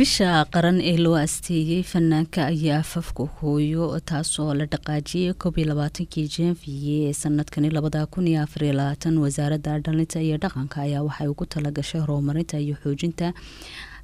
bisha qaran ee loo asteeyey fanaanka ayaa afafka hooyo taasoo la dhaqaajiyay koob labaatankii janviye ee sanadkani labada kun iyo afar iyo labaatan wasaaradda dhalinta iyo dhaqanka ayaa waxay ugu tala gashay horumarinta iyo xoojinta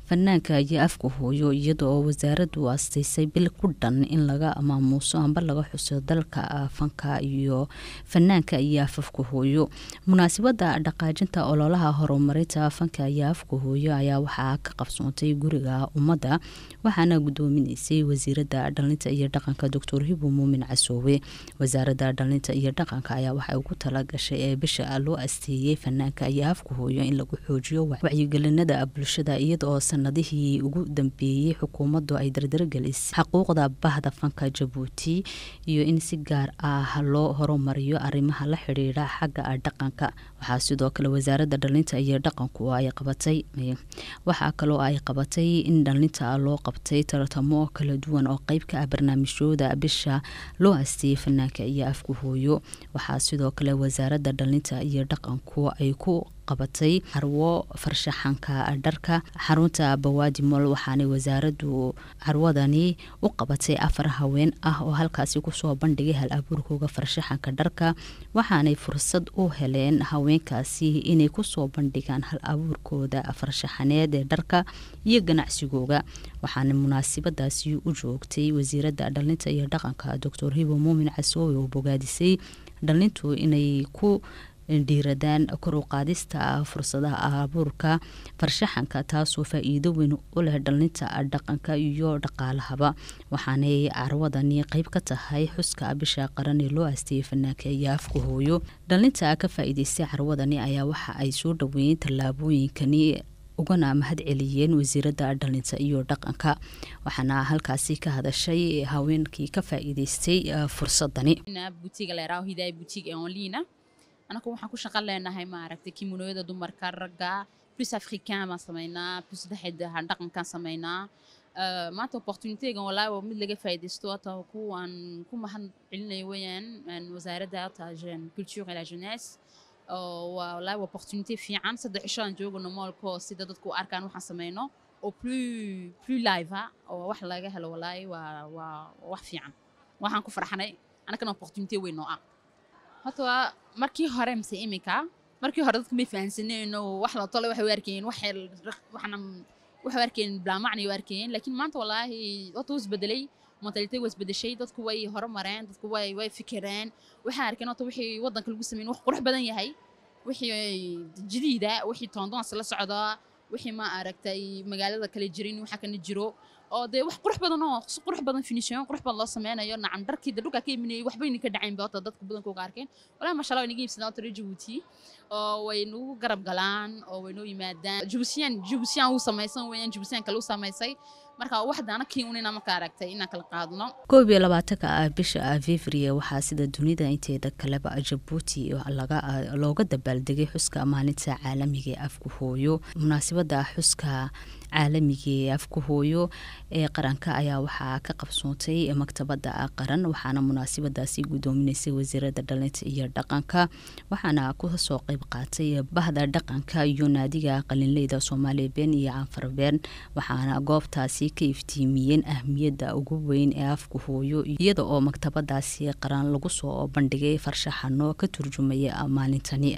fanaanka ayaa afka hooyo iyada oo wasaaraddu asteysay bil ku dhan in laga maamuuso amba laga xuso dalka ah, fanka iyo fanaanka ayaa afafka hooyo munaasibada dhaqaajinta ololaha horumarinta fanka ayaa afka hooyo ayaa waxaa ka qabsoontay guriga ummadda waxaana gudoominaysay wasiirada dhalinta iyo dhaqanka doctor hibu muumin casoowe wasaaradda dhalinta iyo dhaqanka ayaa waxay ugu talagashay gashay ee bisha loo asteeyey fanaanka ayaa afka hooyo in lagu xoojiyo wacyigelinada bulshada iyada sanadihii ugu dambeeyey xukuumaddu ay dardargelis xuquuqda bahda fanka jabuuti iyo in si gaar ah loo horumariyo arrimaha la xidhiidha xagga dhaqanka waxaa sidoo kale wasaaradda dhalinta iyo dhaqanku ay qabatay waxaa kaloo ay qabatay in dhalinta loo qabtay tartamo kala duwan oo qeyb ka ah barnaamijyooda bisha loo asteeyey fanaanka iyo afku hooyo waxaa sidoo kale wasaaradda dhalinta iyo dhaqanku ay ku qabatay carwo farshaxanka dharka xarunta bawaadi mool waxaanay wasaaradu carwadani u qabatay afar haween ah oo halkaasi kusoo bandhigay hal abuurkooga farshaxanka dharka waxaanay fursad u heleen haweenkaasi inay kusoo bandhigaan hal abuurkooda farshaxaneed ee dharka iyo ganacsigooga waxaana munaasibadaasi u joogtay wasiirada dhallinta iyo dhaqanka doctor hibo muumin casoowe oo bogaadisay dhalintu inay ku dhiiradaan kor u qaadista fursadaha abuurka farshaxanka taasoo faa-iido weyn u leh dhalinta dhaqanka iyo dhaqaalahaba waxaanay carwadani qeyb ka tahay xuska bisha qaran ee loo aasteeyey fanaanka iyo afka hooyo dhalinta ka faa-iideystay carwadani ayaa waxa ay soo dhaweeyeen tallaabooyinkani ugana mahad celiyeen wasiirada dhalinta iyo dhaqanka waxaana halkaasi ka hadashay haweenkii ka faa-iideystay ah, fursadani anaku waxaan ku shaqan leenahay maaragtay kimunooyada dumarka ragga bris africain baan samaynaa bris dhexedahan dhaqankaan samaynaa maanta opportunitygan walaahi waa mid laga faa'iidaysto hata kuwaan ku mahad celinaya weeyaan wasaaradda hata culture et la jeunesse waa walaahi waa opportunity fiican saddex cishaan joogano moolko sida dadku u arkaan waxaan samayno oo plus plus live ah, oo wax laga helo walaahi waa waa wax fiican waxaan ku farxanay annagana opportunity weyn oo ah horta markii hore mise iminka markii hore dadku may fahansaneenoo wax la tole waxay u arkeen waxay waxna waxay arkeen blaamacnay u arkeen laakiin maanta wallaahi horta wuu isbedelay mentality waa isbedeshay dadku way horumareen dadku way way fikireen waxay arkeen horta wixii waddanka lagu sameyn wax qurux badan yahay wixii jadiida wixii toondoonsi la socda wixii ma aragtay magaalada kale jirin waxa kana jiro oo dee wax qurux badan oo qurux badan finishin qurux badan loo sameynayo nacan dharkii da dhulka ka imanayay waxba ina ka dhacaynba hota dadka badanka uga arkeen walahi masha way naga iibsadaan hota reer oo way nagu garab galaan oo way noo yimaadaan jabuutiyaan jabuutiyaan uu samaysan weeyaan jabuutiyaan kale u samaysay marka koob iyo labaatanka ah bisha afivrie waxaa sida dunida inteeda kaleba jabuuti looga dabaaldegay xuska maalinta caalamiga ee afku hooyo munaasabada xuska caalamiga ee afku hooyo ee qaranka ayaa waxaa ka qabsoontay maktabada qaran waxaana munaasabadaasi gudoominaysa wasiirada dhalinta iyo dhaqanka waxaana kusoo qeyb qaatay bahda dhaqanka iyo naadiga qalinleyda soomaaliya been iyo anfarbeen waxaana goobtaasi waxay ka iftiimiyeen ahmiyadda ugu weyn ee afku hooyo iyada oo maktabadaasi qaran lagu soo bandhigay farshaxano ka turjumaya maalintani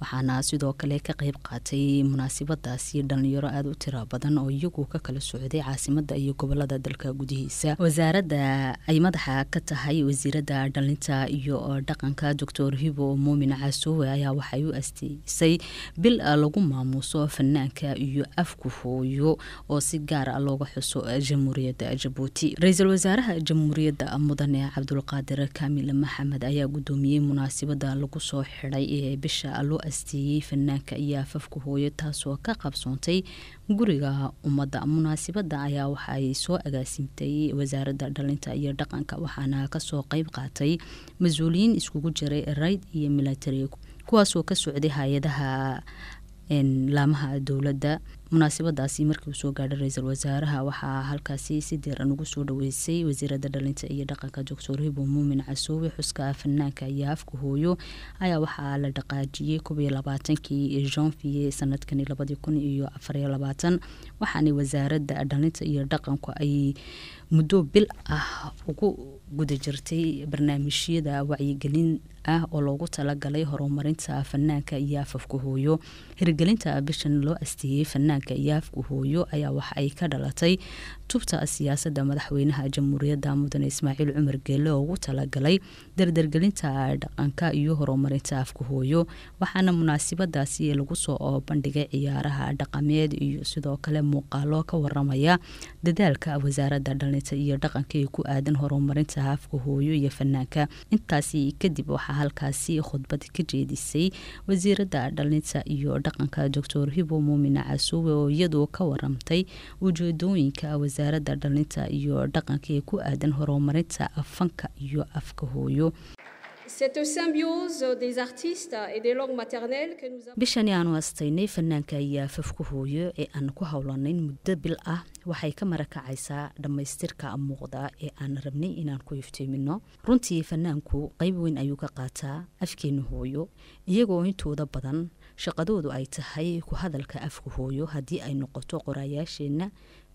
waxaana sidoo kale ka qayb qaatay munaasibadaasi dhallinyaro aada u tira badan oo iyagu ka kala socday caasimada iyo gobolada dalka gudihiisa wasaaradda ay madaxa ka tahay wasiirada dhallinta iyo dhaqanka doctor hibo muumin casoowe ayaa waxay u asteysay bil lagu maamuuso fanaanka iyo afku hooyo oo si gaara ah looga xuso jamhuuriyadda jabuuti ra-iisul wasaaraha jamhuuriyadda mudane cabdulqaadir kamil maxamed ayaa gudoomiyey munaasibada lagu soo xiday ee bisha asteeyey fanaanka iyo afafka hooyo taasoo ka qabsoontay guriga ummadda munaasibadda ayaa waxa ay soo agaasimtay wasaaradda dhalinta iyo dhaqanka waxaana kasoo qeyb qaatay mas-uuliyiin iskugu jiray rayd iyo milatary kuwaasoo ka socday hay-adaha laamaha dowladda munaasabadaasi markii uu soo gaadhay ra-iisul wasaaraha waxaa halkaasi si diiran ugu soo dhaweysay wasiiradda dhalinta iyo dhaqanka doctor hibo muumin casoowe xuska fanaanka iyo afka hooyo ayaa waxaa la dhaqaajiyey kobiyo labaatankii janvier sanadkani labadii kun iyo afariyo labaatan waxaana wasaaradda dhalinta iyo dhaqanku ay muddo bil ah ugu guda jirtay barnaamijyada wacyigelin ah oo loogu talagalay horumarinta fanaanka iyo hooyo hirgelinta bishan loo asteeyey fanaanka iyo afka hooyo ayaa waxa ay ka dhalatay tubta siyaasada madaxweynaha jamhuuriyadda mudane ismaaciil cumar geele ugu talagalay dardargelinta dhaqanka iyo horumarinta afka hooyo waxaana munaasibadaasi lagu soo bandhigay ciyaaraha dhaqameed iyo sidoo kale muuqaalo ka waramaya dadaalka wasaaradda soomaalida iyo dhaqanka ee ku aadan horumarinta haafka hooyo iyo fanaanka intaasi kadib waxaa halkaasi khudbad ka jeedisay wasiirada dhalinta iyo dhaqanka doctor hibo muumine casuwe oo iyadu ka waramtay ujeedooyinka wasaarada dhalinta iyo dhaqanka ee ku aadan horumarinta fanka iyo afka hooyo bishan aanu astaynay fanaanka ayaa fafku hooyo ee aan ku howlanayn muddo bil ah waxay ka marakacaysaa dhammaystirka muuqda ee aan rabnay inaan ku iftiimino runtii fanaanku qayb weyn ayuu ka qaataa afkeenna hooyo iyagoo intooda badan shaqadoodu ay tahay ku hadalka afka hooyo haddii ay noqoto qoraayaasheenna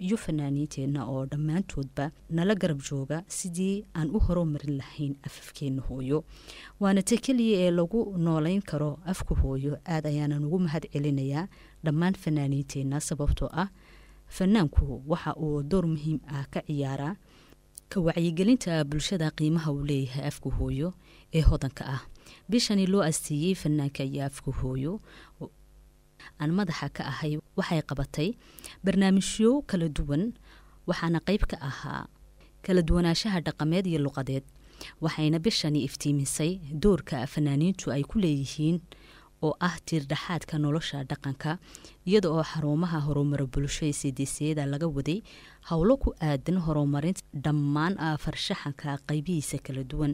iyo fanaaniinteenna oo dhammaantoodba nala garab jooga sidii aan u horumarin lahayn afafkeenna hooyo waana ta keliya ee lagu noolayn karo afka hooyo aad ayaanan ugu mahad celinayaa dhammaan fanaaniinteenna sababtoo ah fanaanku waxa uu door muhiim ah ka ciyaaraa ka wacyigelinta bulshada qiimaha uu leeyahay afka hooyo ee hodanka ah bishani loo astiiyey fanaanka yaafku hooyo aan madaxa ka ahay waxay qabatay barnaamijyo kala duwan waxaana qayb ka ahaa kala duwanaashaha dhaqameed iyo luqadeed waxayna bishani iftiimisay doorka fanaaniintu ay ku leeyihiin oo ah tiirdhaxaadka nolosha dhaqanka iyada oo xarumaha horumaro bulsho ee laga waday howlo ku aadan horumarinta dhammaan ah, farshaxanka qaybihiisa kala duwan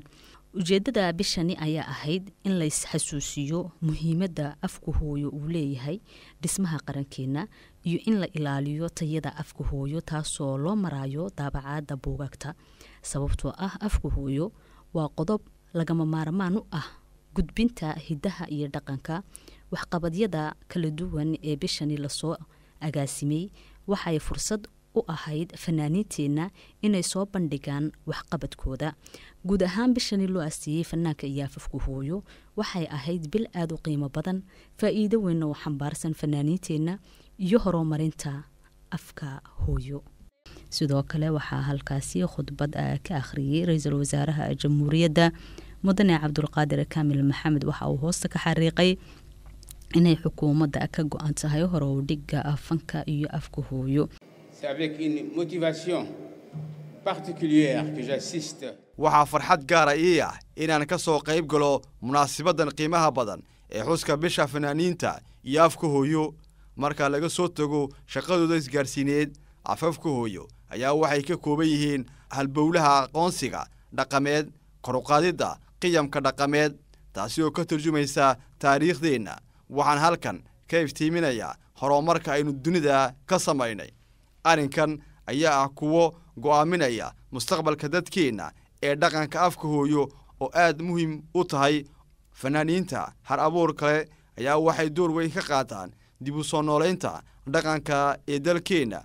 ujeedada bishani ayaa ahayd in lays xasuusiyo muhiimadda afka hooyo uu leeyahay dhismaha qarankeenna iyo in la ilaaliyo tayada afka hooyo taasoo loo maraayo daabacaadda buugaagta sababtoo ah afka hooyo waa qodob lagama maarmaan u ah gudbinta hiddaha iyo dhaqanka waxqabadyada kala duwan ee bishani lasoo agaasimay waxay fursad u ahayd fanaaniinteenna inay soo bandhigaan waxqabadkooda guud ahaan bishani loo asiiyey fanaanka iyaafafku hooyo waxay ahayd bil aad u qiimo badan faa-iido weynna oo xambaarsan fanaaniinteenna iyo horumarinta afka hooyo sidoo kale waxaa halkaasi khudbad ah, ka akhriyey ra-iisul wasaaraha jamhuuriyadda mudane cabdulqaadir kaamil maxamed waxa uu hoosta ka xariiqay inay xukuumadda ka go-an tahay horowdhiga ah, fanka iyo afka hooyo c'est avec une motivation particulière que j'assiste waxaa farxad gaara ah ii ah inaan ka soo qayb galo munaasibaddan qiimaha badan ee xuska bisha fanaaniinta iyo afka hooyo marka laga soo tago shaqadooda isgaadhsiineed afafka hooyo ayaa waxay ka kooban yihiin halbowlaha aqoonsiga dhaqameed koruqaadidda qiyamka dhaqameed taasi oo ka turjumaysa taariikhdeenna waxaan halkan ka iftiiminayaa horumarka aynu dunida ka samaynay arrinkan ayaa ah kuwo go'aaminaya mustaqbalka dadkeenna ee dhaqanka afka hooyo oo aad muhiim u tahay fanaaniinta har abuur kale ayaa waxay door weyn ka qaataan dib u soo noolaynta dhaqanka ee dalkeenna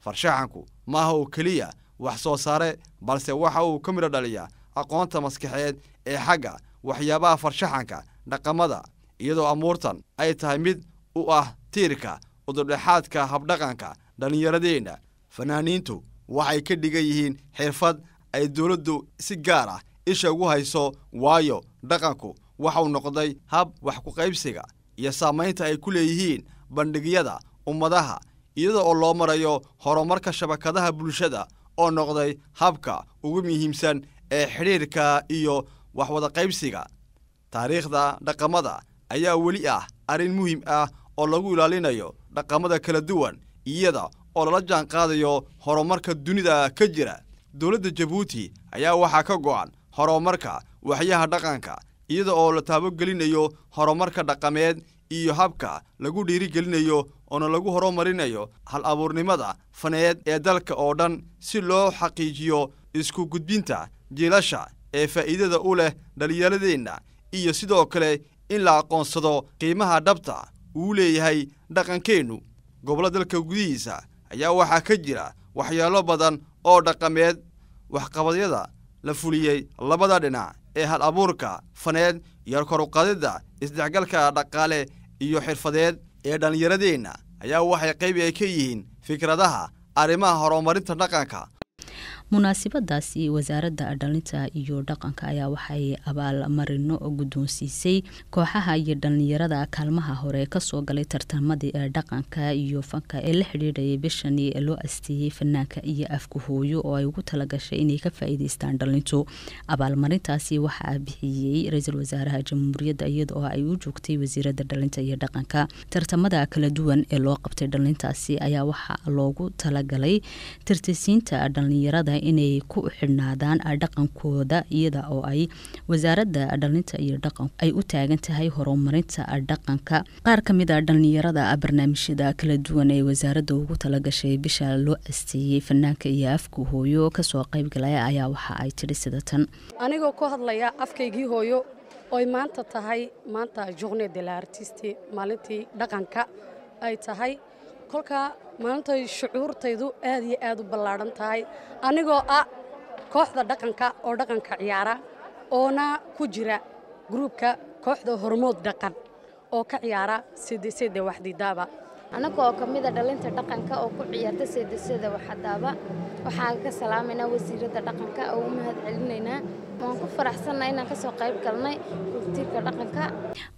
farshaxanku maaha uu keliya wax soo saare balse waxa uu ka midho dhaliya aqoonta maskaxeed ee xagga waxyaabaha farshaxanka dhaqamada iyadoo amuurtan ay tahay mid u ah tiirka udurdhexaadka habdhaqanka dhallinyaradeenna fanaaniintu waxay ka dhigan yihiin xirfad ay dowladdu si gaar ah isha ugu hayso waayo dhaqanku waxau noqday hab wax ku qaybsiga iyo saamaynta ay ku leeyihiin bandhigyada ummadaha iyada oo loo marayo horumarka shabakadaha bulshada oo noqday habka ugu muhiimsan ee xidhiirka iyo waxwada qaybsiga taariikhda dhaqamada ayaa weli ah arrin muhiim ah oo lagu ilaalinayo dhaqamada kala duwan iyada oo lala jaan qaadayo horumarka dunida ka jira dowladda jabuuti ayaa waxaa ka go'an horumarka waxyaha dhaqanka iyada oo la taabogelinayo horumarka dhaqameed iyo habka lagu dhiirigelinayo oona lagu horumarinayo hal abuurnimada faneed ee dalka oo dhan si loo xaqiijiyo isku gudbinta jiilasha ee faa'iidada u leh dhallinyaradeenna iyo sidoo kale in la aqoonsado qiimaha dhabta uu leeyahay dhaqankeennu gobollo dalka gudihiisa ayaa waxaa ka jira waxyeelo badan oo dhaqameed waxqabadyada la fuliyey labada dhinac ee hal abuurka faneed iyo koruqadida isdhexgalka dhaqaale iyo xirfadeed ee dhallinyaradeenna ayaa waxay qayb ay ka yihiin fikradaha arrimaha horumarinta dhaqanka munaasibadaasi wasaaradda dhalinta iyo dhaqanka ayaa waxay abaalmarino guddoonsiisay kooxaha iyo dhallinyarada kaalmaha hore kasoo galay tartamadii dhaqanka iyo fanka ee la xidhiidhayay bishani loo asteeyey fanaanka iyo afka hooyo oo ay ugu talagashay inay ka faa-iideystaan dhalintu abaalmarintaasi waxaa bixiyey ra-iisul wasaaraha jamhuuriyadda iyada oo ay u joogtay wasiiradda dhalinta iyo dhaqanka tartamada kala duwan ee loo qabtay dhalintaasi ayaa waxaa loogu talagalay tirtisiinta dhallinyarada inay ku xidhnaadaan dhaqankooda iyada oo ay wasaaradda dhalinta iyo dhaqanku ay u taagan tahay horumarinta dhaqanka qaar ka mid a ah dhalinyarada ah barnaamijyada kala duwan ee wasaaradda ugu talagashay bisha loo asteeyey fanaanka iyo afka hooyo kasoo qayb galay ayaa waxa ay tidhi sida tan anigoo ku hadlaya afkaygii hooyo oy maanta tahay maanta journe de la artiste maalintii dhaqanka ay tahay kolka maantay shucuurtaydu aad iyo aad u ballaadhan tahay anigoo ah kooxda dhaqanka oo dhaqanka ciyaara oona ku jira gruubka kooxda hormood dhaqan oo ka ciyaara seedeseyda waxdidaaba annaga oo ka mida ah dhalinta dhaqanka oo ku ciyaarta seedeseyda waxdaaba waxaan ka salaamaynaa wasiiradda dhaqanka oo u mahad celinaynaa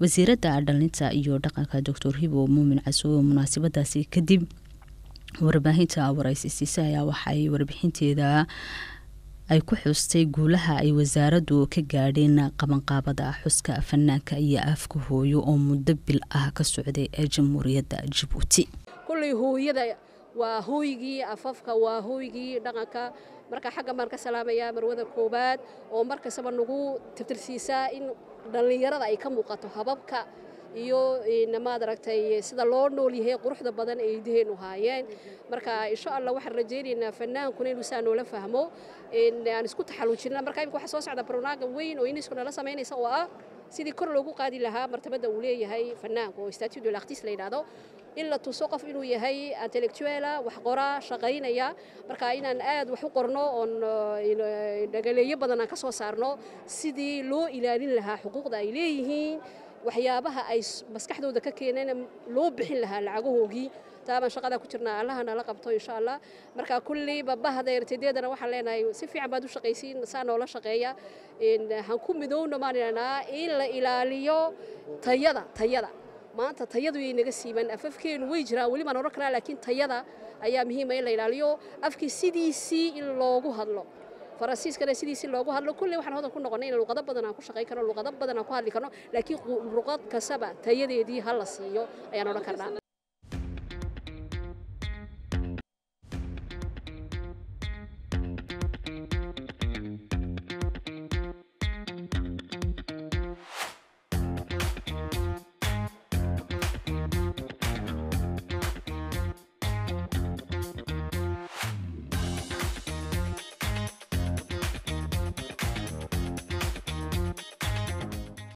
wasiiradda dhalinta iyo dhaqanka doctor hibo muumin casoowe munaasabadaasi kadib warbaahinta waraysiisiise ayaa waxaay warbixinteeda ay ku xustay guulaha ay wasaaraddu ka gaadheen qabanqaabada xuska fanaanka iyo afka hooyo oo muddo bil ah ka socday ee jamhuuriyadda jabuuti kullay hooyada waa hooygii afafka waa hooygii dhaqanka marka xagga baan ka salaamayaa marwada koobaad oo markastaba nagu tirtirsiisaa in dhallinyarada ay ka muuqato hababka iyo eh, maad aragtay eh, sida loo nool yahay quruxda badan ay hidaheenu haayeen marka insha allah waxaan rajaynaynaa fanaankuna inuu saa noola fahmo aan isku taxaluujina marka imika waxaa soo socda barnaamij weyn oo unesco nala samaynaysa oo ah sidii kor loogu qaadi lahaa martabada uu leeyahay fanaanka oo statue de la yidhaahdo in la tuso qof inuu yahay intellectuala wax qoraa shaqaynaya marka inaan aad wax u qorno oon eh, dhagaleeyo badan aan ka soo saarno sidii loo ilaalin lahaa xuquuqda ay leeyihiin waxyaabaha ay maskaxdooda ka keeneen loo bixin lahaa lacagahoogii taabaan shaqadaa ku jirnaa allaha nala qabto insha allah marka kulleyba bahda ertaydeedana waxaan leenahay si fiican baad u shaqaysiin saa noola shaqeeya han ku midowna maaninanaa in la ilaaliyo tayada tayada maanta tayadu yay naga siiban afafkeenu way jiraan weli baan ohan karaa laakiin tayada ayaa muhiima in la ilaaliyo afkii sidiisii in loogu hadlo faransiiskana sidiisi loogu hadlo kulley waxaan hodan ku noqonnay in luqado badan aan ku shaqayn karno luqado badan aan ku hadli karno laakiin luqad kastaba tayadeedii ha la siiyo ayaan odhan karnaa